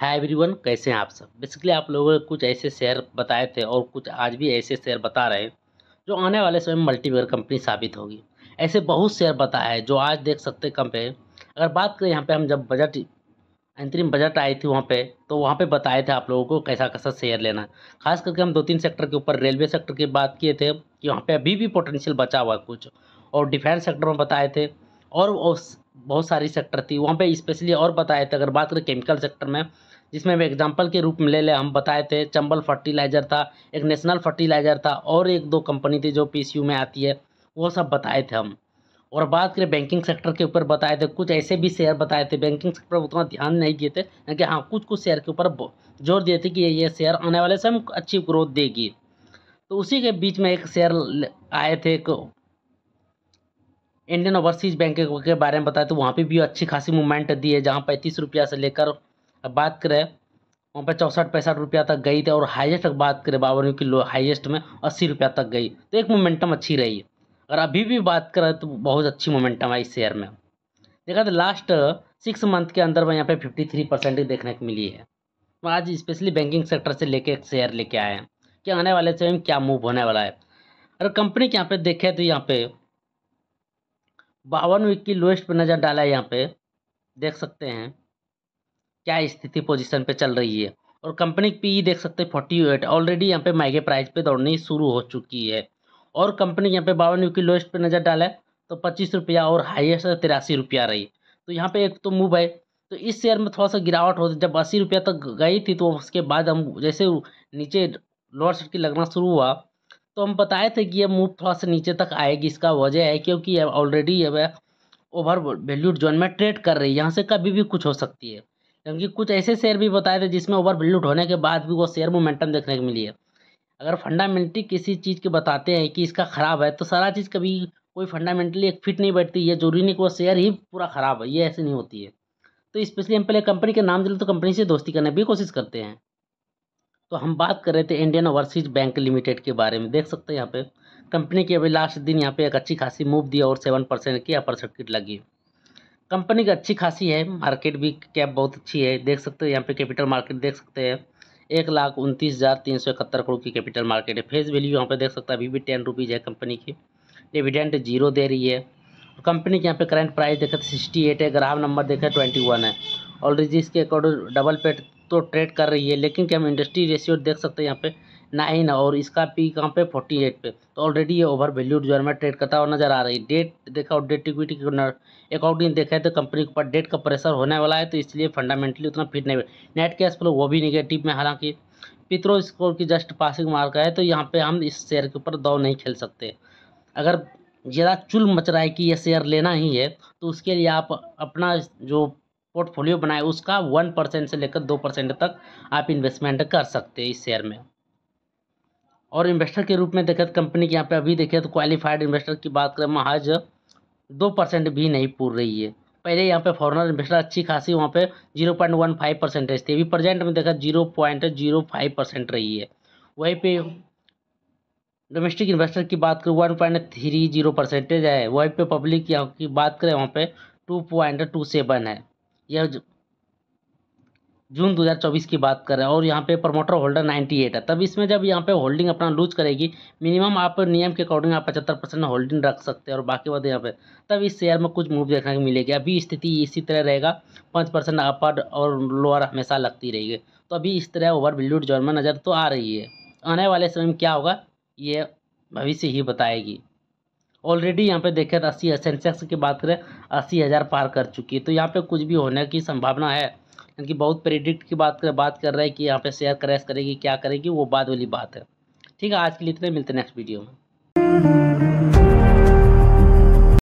hi everyone कैसे हैं आप सब बेसिकली आप लोगों ने कुछ ऐसे शेयर बताए थे और कुछ आज भी ऐसे शेयर बता रहे हैं जो आने वाले समय में मल्टीवेयर कंपनी साबित होगी ऐसे बहुत शेयर बताए हैं जो आज देख सकते कम पे अगर बात करें यहाँ पे हम जब बजट अंतरिम बजट आई थी वहाँ पे तो वहाँ पे बताए थे आप लोगों को कैसा कैसा शेयर लेना खास करके हम दो तीन सेक्टर के ऊपर रेलवे सेक्टर की बात किए थे कि वहाँ पर अभी भी पोटेंशियल बचा हुआ है कुछ और डिफेंस सेक्टर में बताए थे और बहुत सारी सेक्टर थी वहाँ पे स्पेशली और बताए थे अगर बात करें केमिकल सेक्टर में जिसमें वे एग्जाम्पल के रूप में ले लें हम बताए थे चंबल फर्टिलाइज़र था एक नेशनल फर्टिलाइज़र था और एक दो कंपनी थी जो पी में आती है वो सब बताए थे हम और बात करें बैंकिंग सेक्टर के ऊपर बताए थे कुछ ऐसे भी शेयर बताए थे बैंकिंग सेक्टर पर उतना ध्यान नहीं दिए थे लेकिन हाँ कुछ कुछ शेयर के ऊपर जोर दिए थे कि ये शेयर आने वाले समय अच्छी ग्रोथ देगी तो उसी के बीच में एक शेयर आए थे एक इंडियन ओवरसीज बैंक के बारे में बताए तो वहाँ पर भी अच्छी खासी मूवमेंट दी है जहाँ पैंतीस रुपया से लेकर बात करें वहाँ पर चौंसठ पैंसठ रुपया तक गई थी और हाईएस्ट तक बात करें बावरियों की लो हाईएस्ट में अस्सी रुपया तक गई तो एक मोमेंटम अच्छी रही अगर अभी भी बात करें तो बहुत अच्छी मोमेंटम है इस शेयर में देखा तो लास्ट सिक्स मंथ के अंदर में यहाँ पे फिफ्टी थ्री परसेंट देखने को मिली है तो आज स्पेशली बैंकिंग सेक्टर से लेके शेयर लेके आए हैं कि आने वाले में क्या मूव होने वाला है अगर कंपनी के यहाँ पर देखें तो यहाँ पर बावन वीक की लोएस्ट पर नज़र डाला है यहाँ पे देख सकते हैं क्या स्थिति पोजीशन पे चल रही है और कंपनी की पीई देख सकते हैं फोर्टी एट ऑलरेडी यहाँ पे महंगे प्राइस पे दौड़नी शुरू हो चुकी है और कंपनी यहाँ पे बावन वीक की लोएस्ट पे नज़र डाला है तो पच्चीस रुपया और हाइएस्ट तिरासी रुपया रही तो यहाँ पर एक तो मूव है तो इस शेयर में थोड़ा सा गिरावट होती जब अस्सी रुपया तक गई थी तो उसके बाद हम जैसे नीचे लोअर सर्किट लगना शुरू हुआ तो हम बताए थे कि ये मूव थोड़ा सा नीचे तक आएगी इसका वजह है क्योंकि ये ऑलरेडी ये ओवर वैल्यूड जोन में ट्रेड कर रही है यहाँ से कभी भी कुछ हो सकती है क्योंकि कुछ ऐसे शेयर भी बताए थे जिसमें ओवर वैल्यूड होने के बाद भी वो शेयर मोमेंटम देखने को मिली है अगर फंडामेंटली किसी चीज़ के बताते हैं कि इसका ख़राब है तो सारा चीज़ कभी कोई फंडामेंटली एक फिट नहीं बैठती है जरूरी नहीं कि वो शेयर ही पूरा ख़राब है ये ऐसे नहीं होती है तो स्पेशली हम पहले कंपनी के नाम जले तो कंपनी से दोस्ती करने की कोशिश करते हैं तो हम बात कर रहे थे इंडियन ओवरसीज बैंक लिमिटेड के बारे में देख सकते हैं यहाँ पे कंपनी की अभी लास्ट दिन यहाँ पे एक अच्छी खासी मूव दी और सेवन परसेंट की अपर सर्किट लगी कंपनी की अच्छी खासी है मार्केट भी कैप बहुत अच्छी है देख सकते हैं यहाँ पे कैपिटल मार्केट देख सकते हैं एक लाख उनतीस हज़ार तीन सौ इकहत्तर करोड़ की कैपिटल मार्केट है फेस वैल्यू यहाँ पे देख सकते हैं अभी भी टेन रुपीज़ है कंपनी की डिविडेंट जीरो दे रही है कंपनी के यहाँ पे करंट प्राइस देखा तो सिक्सटी एट है ग्राहक नंबर देखा ट्वेंटी तो वन है ऑलरेडी इसके अकॉर्डिंग डबल पेट तो ट्रेड कर रही है लेकिन क्या हम इंडस्ट्री रेशियो देख सकते हैं यहाँ पे नाइन और इसका पी कहाँ पे फोर्टी एट पे तो ऑलरेडी ये ओवर वैल्यूड जो है मैं ट्रेड करता हुआ नजर आ रही है डेट देखा और डेट इक्विटी के अकॉर्डिंग देखा तो कंपनी के ऊपर डेट का प्रेशर होने वाला है तो इसलिए फंडामेंटली उतना फिट नहीं नेट कैश फ्लो वो भी निगेटिव में हालांकि पित्रो स्कोर की जस्ट पासिंग मार्क है तो यहाँ पर हम इस शेयर के ऊपर दौड़ नहीं खेल सकते अगर ज़्यादा चुल मच रहा है कि यह शेयर लेना ही है तो उसके लिए आप अपना जो पोर्टफोलियो बनाए उसका वन परसेंट से लेकर दो परसेंट तक आप इन्वेस्टमेंट कर सकते हैं इस शेयर में और इन्वेस्टर के रूप में देखें तो कंपनी के यहाँ पे अभी देखें तो क्वालिफाइड इन्वेस्टर की बात करें महज दो परसेंट भी नहीं पूर रही है पहले यहाँ पे फॉरनर इन्वेस्टर अच्छी खासी वहाँ पे zero point one five percentage थी अभी प्रेजेंट में देखा zero point zero five percent रही है वहीं पे डोमेस्टिक इन्वेस्टर की बात करें one point three zero percentage है वहीं पे पब्लिक की बात करें वहाँ पे टू पॉइंट टू सेवन है यह जून 2024 की बात कर रहे हैं और यहाँ पे प्रमोटर होल्डर 98 है तब इसमें जब यहाँ पे होल्डिंग अपना लूज करेगी मिनिमम आप नियम के अकॉर्डिंग आप पचहत्तर परसेंट होल्डिंग रख सकते हैं और बाकी बात यहाँ पे तब इस शेयर में कुछ मूव देखने को मिलेगी अभी स्थिति इसी तरह रहेगा पाँच परसेंट अपर और लोअर हमेशा लगती रहेगी तो अभी इस तरह ओवर वैल्यूड जोन में नज़र तो आ रही है आने वाले समय में क्या होगा ये भविष्य ही बताएगी ऑलरेडी यहाँ पे देखें तो अस्सी सेंसेक्स की बात करें अस्सी हज़ार पार कर चुकी है तो यहाँ पे कुछ भी होने की संभावना है क्योंकि बहुत प्रेडिक्ट की बात कर बात कर रहे हैं कि यहाँ पे शेयर क्रैश करेगी क्या करेगी वो बाद वाली बात है ठीक है आज के लिए इतने मिलते हैं नेक्स्ट वीडियो में